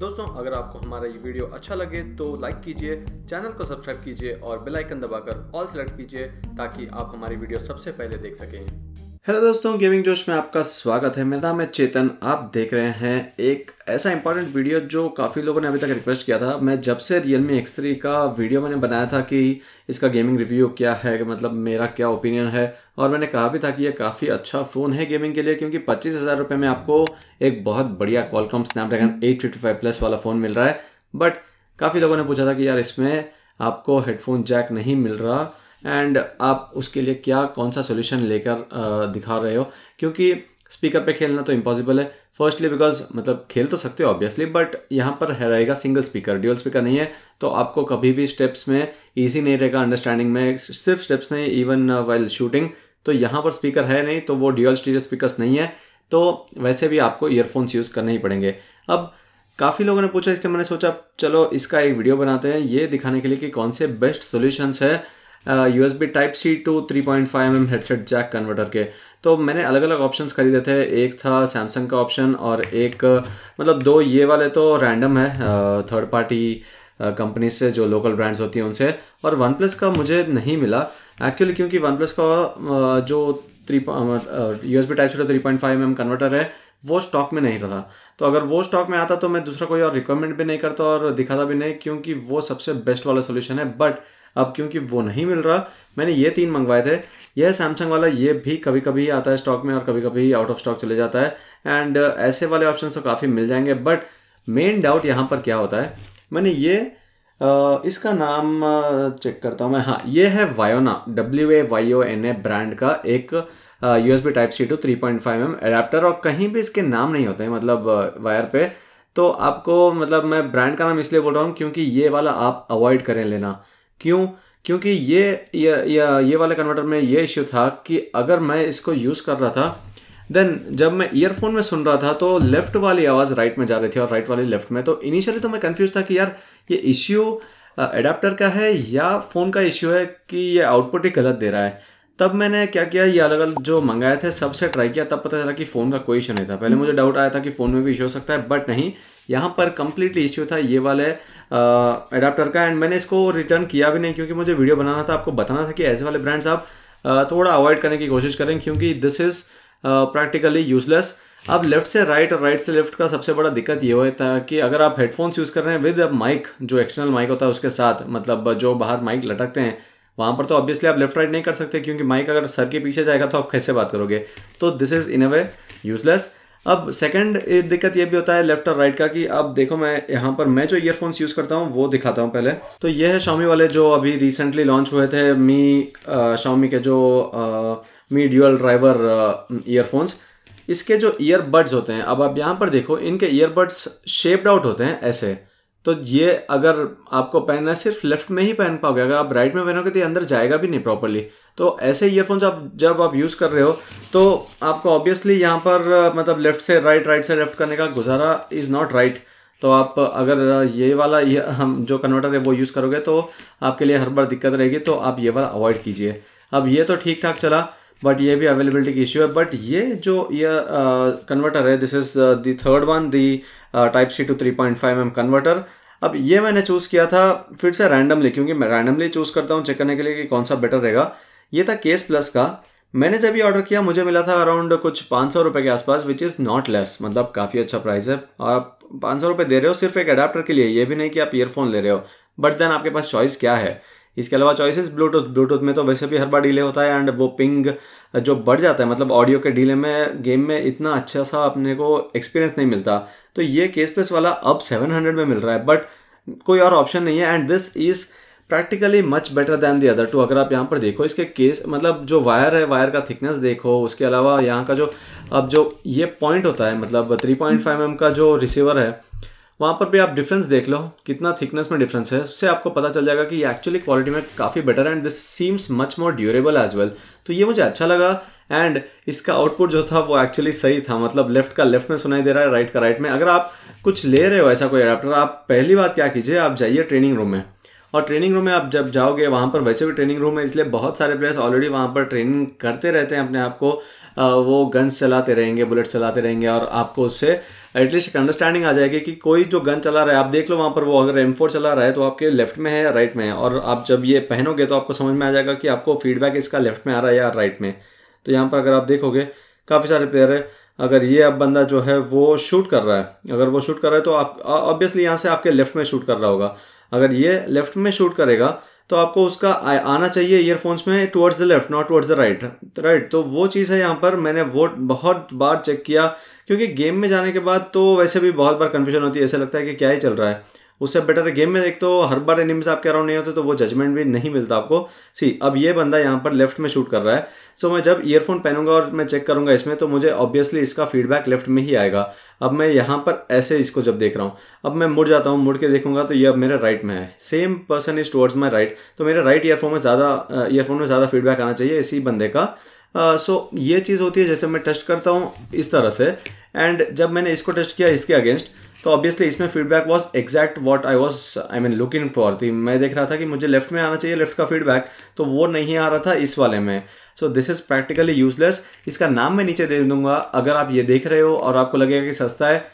दोस्तों अगर आपको हमारा ये वीडियो अच्छा लगे तो लाइक कीजिए चैनल को सब्सक्राइब कीजिए और बेल आइकन दबाकर ऑल सेलेक्ट कीजिए ताकि आप हमारी वीडियो सबसे पहले देख सकें हेलो दोस्तों गेमिंग जोश में आपका स्वागत है मेरा नाम है चेतन आप देख रहे हैं एक ऐसा इंपॉर्टेंट वीडियो जो काफ़ी लोगों ने अभी तक रिक्वेस्ट किया था मैं जब से रियल मी एक्स थ्री का वीडियो मैंने बनाया था कि इसका गेमिंग रिव्यू क्या है मतलब मेरा क्या ओपिनियन है और मैंने कहा भी था कि ये काफ़ी अच्छा फ़ोन है गेमिंग के लिए क्योंकि पच्चीस हज़ार रुपये में आपको एक बहुत बढ़िया Qualcomm Snapdragon eight fifty five plus वाला फ़ोन मिल रहा है बट काफ़ी लोगों ने पूछा था कि यार इसमें आपको हेडफोन जैक नहीं मिल रहा एंड आप उसके लिए क्या कौन सा सोल्यूशन लेकर दिखा रहे हो क्योंकि स्पीकर पे खेलना तो इम्पॉसिबल है फर्स्टली बिकॉज मतलब खेल तो सकते हो ऑब्वियसली बट यहाँ पर है रहेगा सिंगल स्पीकर ड्यूअल स्पीकर नहीं है तो आपको कभी भी स्टेप्स में ईजी नहीं रहेगा अंडरस्टैंडिंग में सिर्फ स्टेप्स नहीं इवन वाइल शूटिंग तो यहाँ पर स्पीकर है नहीं तो वो ड्यूअल स्टीरियो स्पीकर नहीं है तो वैसे भी आपको ईयरफोन्स यूज़ करने ही पड़ेंगे अब काफ़ी लोगों ने पूछा इसलिए मैंने सोचा चलो इसका एक वीडियो बनाते हैं ये दिखाने के लिए कि कौन से बेस्ट सोल्यूशंस है U S B type C to three point five M headset jack converter के तो मैंने अलग अलग ऑप्शन खरीदे थे एक था सैमसंग का ऑप्शन और एक मतलब दो ये वाले तो रैंडम है थर्ड पार्टी कंपनी से जो लोकल ब्रांड्स होती हैं उनसे और वन प्लस का मुझे नहीं मिला एक्चुअली क्योंकि वन प्लस का जो three U S B type C three point five M converter है वो स्टॉक में नहीं रहा तो अगर वो स्टॉक में आता तो मैं दूसरा कोई और रिकमेंड भी नहीं करता और दिखाता भी नहीं क्योंकि वो सबसे बेस्ट वाला सोल्यूशन है बट अब क्योंकि वो नहीं मिल रहा मैंने ये तीन मंगवाए थे यह सैमसंग वाला ये भी कभी कभी आता है स्टॉक में और कभी कभी आउट ऑफ स्टॉक चले जाता है एंड uh, ऐसे वाले ऑप्शन तो काफ़ी मिल जाएंगे बट मेन डाउट यहाँ पर क्या होता है मैंने ये इसका नाम चेक करता हूँ मैं हाँ ये है Wayona W A Y O N A brand का एक U S B type C to three point five M adapter और कहीं भी इसके नाम नहीं होते हैं मतलब वायर पे तो आपको मतलब मैं ब्रांड का नाम इसलिए बोल रहा हूँ क्योंकि ये वाला आप अवॉइड करें लेना क्यों क्योंकि ये ये, ये, ये वाले कन्वर्टर में ये इश्यू था कि अगर मैं इसको यूज़ कर रहा था देन जब मैं ईयरफोन में सुन रहा था तो लेफ्ट वाली आवाज़ राइट में जा रही थी और राइट वाली लेफ्ट में तो इनिशियली तो मैं कन्फ्यूज़ था कि यार ये इश्यू एडाप्टर का है या फ़ोन का इश्यू है कि ये आउटपुट ही गलत दे रहा है तब मैंने क्या किया ये अलग अलग जो मंगाए थे सबसे ट्राई किया तब पता चला कि फ़ोन का कोई इशू नहीं था पहले हम्म। मुझे डाउट आया था कि फ़ोन में भी इशू हो सकता है बट नहीं यहाँ पर कम्प्लीटली इश्यू था ये वाले एडाप्टर का एंड मैंने इसको रिटर्न किया भी नहीं क्योंकि मुझे वीडियो बनाना था आपको बताना था कि ऐसे वाले ब्रांड्स आप थोड़ा अवॉइड करने की कोशिश करें क्योंकि दिस इज़ प्रैक्टिकली यूजलेस अब लेफ्ट से राइट और राइट से लेफ्ट का सबसे बड़ा दिक्कत ये होता है कि अगर आप हेडफोन्स यूज़ कर रहे हैं विद माइक जो एक्सटर्नल माइक होता है उसके साथ मतलब जो बाहर माइक लटकते हैं वहाँ पर तो ऑब्वियसली आप लेफ्ट राइट नहीं कर सकते क्योंकि माइक अगर सर के पीछे जाएगा तो आप कैसे बात करोगे तो this is in a way useless अब सेकेंड दिक्कत ये भी होता है लेफ्ट और राइट का कि अब देखो मैं यहाँ पर मैं जो ईयरफोन्स यूज़ करता हूँ वो दिखाता हूँ पहले तो ये है शॉमी वाले जो अभी रिसेंटली लॉन्च हुए थे मी शॉमी के जो आ, मी ड्यूअल ड्राइवर ईयरफोन्स इसके जो ईयरबड्स होते हैं अब आप यहाँ पर देखो इनके ईयरबड्स शेप्ड आउट होते हैं ऐसे तो ये अगर आपको पहनना है सिर्फ लेफ्ट में ही पहन पाओगे अगर आप राइट में पहनोगे तो ये अंदर जाएगा भी नहीं प्रॉपरली तो ऐसे ईयरफोन्स आप जब आप यूज़ कर रहे हो तो आपको ऑब्वियसली यहाँ पर मतलब लेफ्ट से राइट राइट से लेफ्ट करने का गुजारा इज़ नॉट राइट तो आप अगर ये वाला ये हम जो कन्वर्टर है वो यूज़ करोगे तो आपके लिए हर बार दिक्कत रहेगी तो आप ये वाला अवॉइड कीजिए अब ये तो ठीक ठाक चला बट ये भी अवेलेबिलिटी की इश्यू है बट ये जो ये कन्वर्टर uh, है this is the third one the type C to three point five M converter अब ये मैंने चूज़ किया था फिर से रैंडमली क्योंकि मैं रैंडमली चूज़ करता हूँ चेक करने के लिए कि कौन सा बेटर रहेगा ये था केस प्लस का मैंने जब ये ऑर्डर किया मुझे मिला था अराउंड कुछ पाँच सौ रुपये के आसपास विच इज़ नॉट लेस मतलब काफ़ी अच्छा प्राइस है और आप पाँच सौ रुपये दे रहे हो सिर्फ एक अडाप्टर के लिए ये भी नहीं कि आप ईयरफोन ले रहे हो बट देन आपके पास चॉइस क्या है इसके अलावा चॉइसेस ब्लूटूथ ब्लूटूथ में तो वैसे भी हर बार डिले होता है एंड वो पिंग जो बढ़ जाता है मतलब ऑडियो के डिले में गेम में इतना अच्छा सा अपने को एक्सपीरियंस नहीं मिलता तो ये केस पेस वाला अब 700 में मिल रहा है बट कोई और ऑप्शन नहीं है and this is practically much better than the other two अगर आप यहाँ पर देखो इसके केस मतलब जो वायर है वायर का थिकनेस देखो उसके अलावा यहाँ का जो अब जो ये पॉइंट होता है मतलब थ्री पॉइंट फाइव एम का जो रिसीवर है वहाँ पर भी आप डिफरेंस देख लो कितना थिकनेस में डिफरेंस है उससे आपको पता चल जाएगा कि ये एक्चुअली क्वालिटी में काफ़ी better and this seems much more durable as well तो ये मुझे अच्छा लगा एंड इसका आउटपुट जो था वो एक्चुअली सही था मतलब लेफ्ट का लेफ्ट में सुनाई दे रहा है राइट का राइट में अगर आप कुछ ले रहे हो ऐसा कोई अडाप्टर आप पहली बात क्या कीजिए आप जाइए ट्रेनिंग रूम में और ट्रेनिंग रूम में आप जब जाओगे वहाँ पर वैसे भी ट्रेनिंग रूम है इसलिए बहुत सारे प्लेयर्स ऑलरेडी वहाँ पर ट्रेनिंग करते रहते हैं अपने आप को वो गन्स चलाते रहेंगे बुलेट चलाते रहेंगे और आपको उससे एटलीस्ट एक अंडरस्टैंडिंग आ जाएगी कि कोई जो गन चला रहा है आप देख लो वहाँ पर वो अगर एम चला रहा है तो आपके लेफ्ट में है या राइट में है और आप जब ये पहनोगे तो आपको समझ में आ जाएगा कि आपको फीडबैक इसका लेफ्ट में आ रहा है या राइट में तो यहाँ पर अगर आप देखोगे काफ़ी सारे प्लेयर है अगर ये अब बंदा जो है वो शूट कर रहा है अगर वो शूट कर रहा है तो आप ऑब्वियसली यहाँ से आपके लेफ्ट में शूट कर रहा होगा अगर ये लेफ्ट में शूट करेगा तो आपको उसका आना चाहिए ईयरफोन्स में towards the left not towards the right right तो वो चीज़ है यहाँ पर मैंने वो बहुत बार चेक किया क्योंकि गेम में जाने के बाद तो वैसे भी बहुत बार कन्फ्यूजन होती है ऐसा लगता है कि क्या ही चल रहा है उससे बेटर गेम में एक तो हर बार एनिमीज आपके अराउंड नहीं होते तो वो जजमेंट भी नहीं मिलता आपको सी अब ये बंदा यहाँ पर लेफ्ट में शूट कर रहा है सो मैं जब ईयरफोन पहनूंगा और मैं चेक करूंगा इसमें तो मुझे ऑब्वियसली इसका फीडबैक लेफ्ट में ही आएगा अब मैं यहाँ पर ऐसे इसको जब देख रहा हूँ अब मैं मुड़ जाता हूँ मुड़ के देखूंगा तो ये अब मेरे राइट में है same person is towards my right तो मेरे राइट ईयरफोन में ज़्यादा ईयरफोन में ज़्यादा फीडबैक आना चाहिए इसी बंदे का सो uh, so, ये चीज़ होती है जैसे मैं टेस्ट करता हूँ इस तरह से एंड जब मैंने इसको टेस्ट किया इसके अगेंस्ट तो ऑब्वियसली इसमें feedback was exact what I was I mean looking for थी मैं देख रहा था कि मुझे लेफ्ट में आना चाहिए लेफ्ट का फीडबैक तो वो नहीं आ रहा था इस वाले में so this is practically useless इसका नाम मैं नीचे दे दूंगा अगर आप ये देख रहे हो और आपको लगेगा कि सस्ता है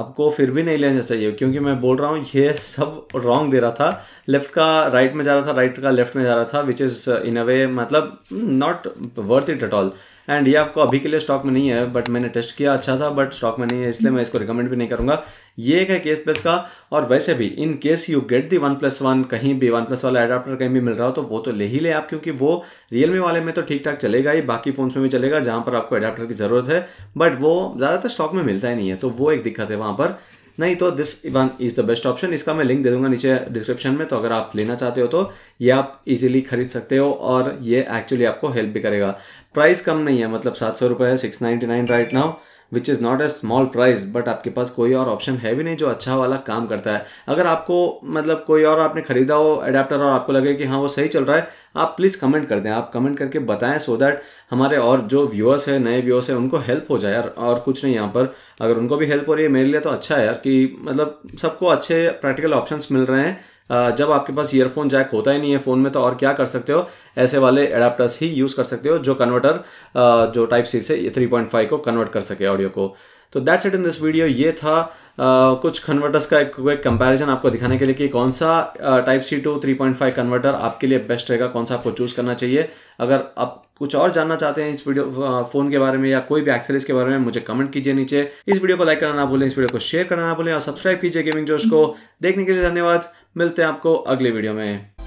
आपको फिर भी नहीं लेना चाहिए क्योंकि मैं बोल रहा हूँ ये सब रॉन्ग दे रहा था लेफ्ट का राइट right में जा रहा था राइट right का लेफ्ट में जा रहा था which is in a way मतलब not worth it at all and ये आपको अभी के लिए स्टॉक में नहीं है बट मैंने टेस्ट किया अच्छा था बट स्टॉक में नहीं है इसलिए मैं इसको रिकमेंड भी नहीं करूँगा ये एक है केस प्लस का और वैसे भी in case you get the OnePlus one कहीं भी वन प्लस वाला एडाप्टर कहीं भी मिल रहा हो तो वो तो ले ही ले आप क्योंकि वो रियलमी वाले में तो ठीक ठाक चलेगा ही बाकी फ़ोन्स में भी चलेगा जहाँ पर आपको एडाप्टर की ज़रूरत है बट वो ज़्यादातर स्टॉक में मिलता ही नहीं है तो वो एक दिक्कत है वहाँ पर नहीं तो this one is the best option इसका मैं लिंक दे दूंगा नीचे डिस्क्रिप्शन में तो अगर आप लेना चाहते हो तो ये आप इजीली खरीद सकते हो और ये एक्चुअली आपको हेल्प भी करेगा प्राइस कम नहीं है मतलब सात सौ रुपये है six ninety nine right now which is not a small price but आपके पास कोई और ऑप्शन है भी नहीं जो अच्छा वाला काम करता है अगर आपको मतलब कोई और आपने खरीदा हो अडेप्टर और आपको लगे कि हाँ वो सही चल रहा है आप प्लीज़ कमेंट कर दें आप कमेंट करके बताएं सो दैट हमारे और जो व्यूअर्स हैं नए व्यूअर्स हैं उनको हेल्प हो जाए यार और कुछ नहीं यहाँ पर अगर उनको भी हेल्प हो रही है मेरे लिए तो अच्छा है यार कि मतलब सबको अच्छे प्रैक्टिकल ऑप्शंस मिल रहे हैं जब आपके पास ईयरफोन जैक होता ही नहीं है फ़ोन में तो और क्या कर सकते हो ऐसे वाले एडाप्टर्स ही यूज़ कर सकते हो जो कन्वर्टर जो टाइप सी से थ्री पॉइंट फाइव को कन्वर्ट कर सके ऑडियो को तो that's it in this video ये था आ, कुछ कन्वर्टर्स का एक कंपैरिजन आपको दिखाने के लिए कि कौन सा type C to three point five converter आपके लिए बेस्ट रहेगा कौन सा आपको चूज़ करना चाहिए अगर आप कुछ और जानना चाहते हैं इस वीडियो फोन के बारे में या कोई भी एक्सेसरीज के बारे में मुझे कमेंट कीजिए नीचे इस वीडियो को लाइक करना ना भूलें इस वीडियो को शेयर करना ना भूलें और सब्सक्राइब कीजिए गेमिंग जोश को देखने के लिए धन्यवाद मिलते हैं आपको अगले वीडियो में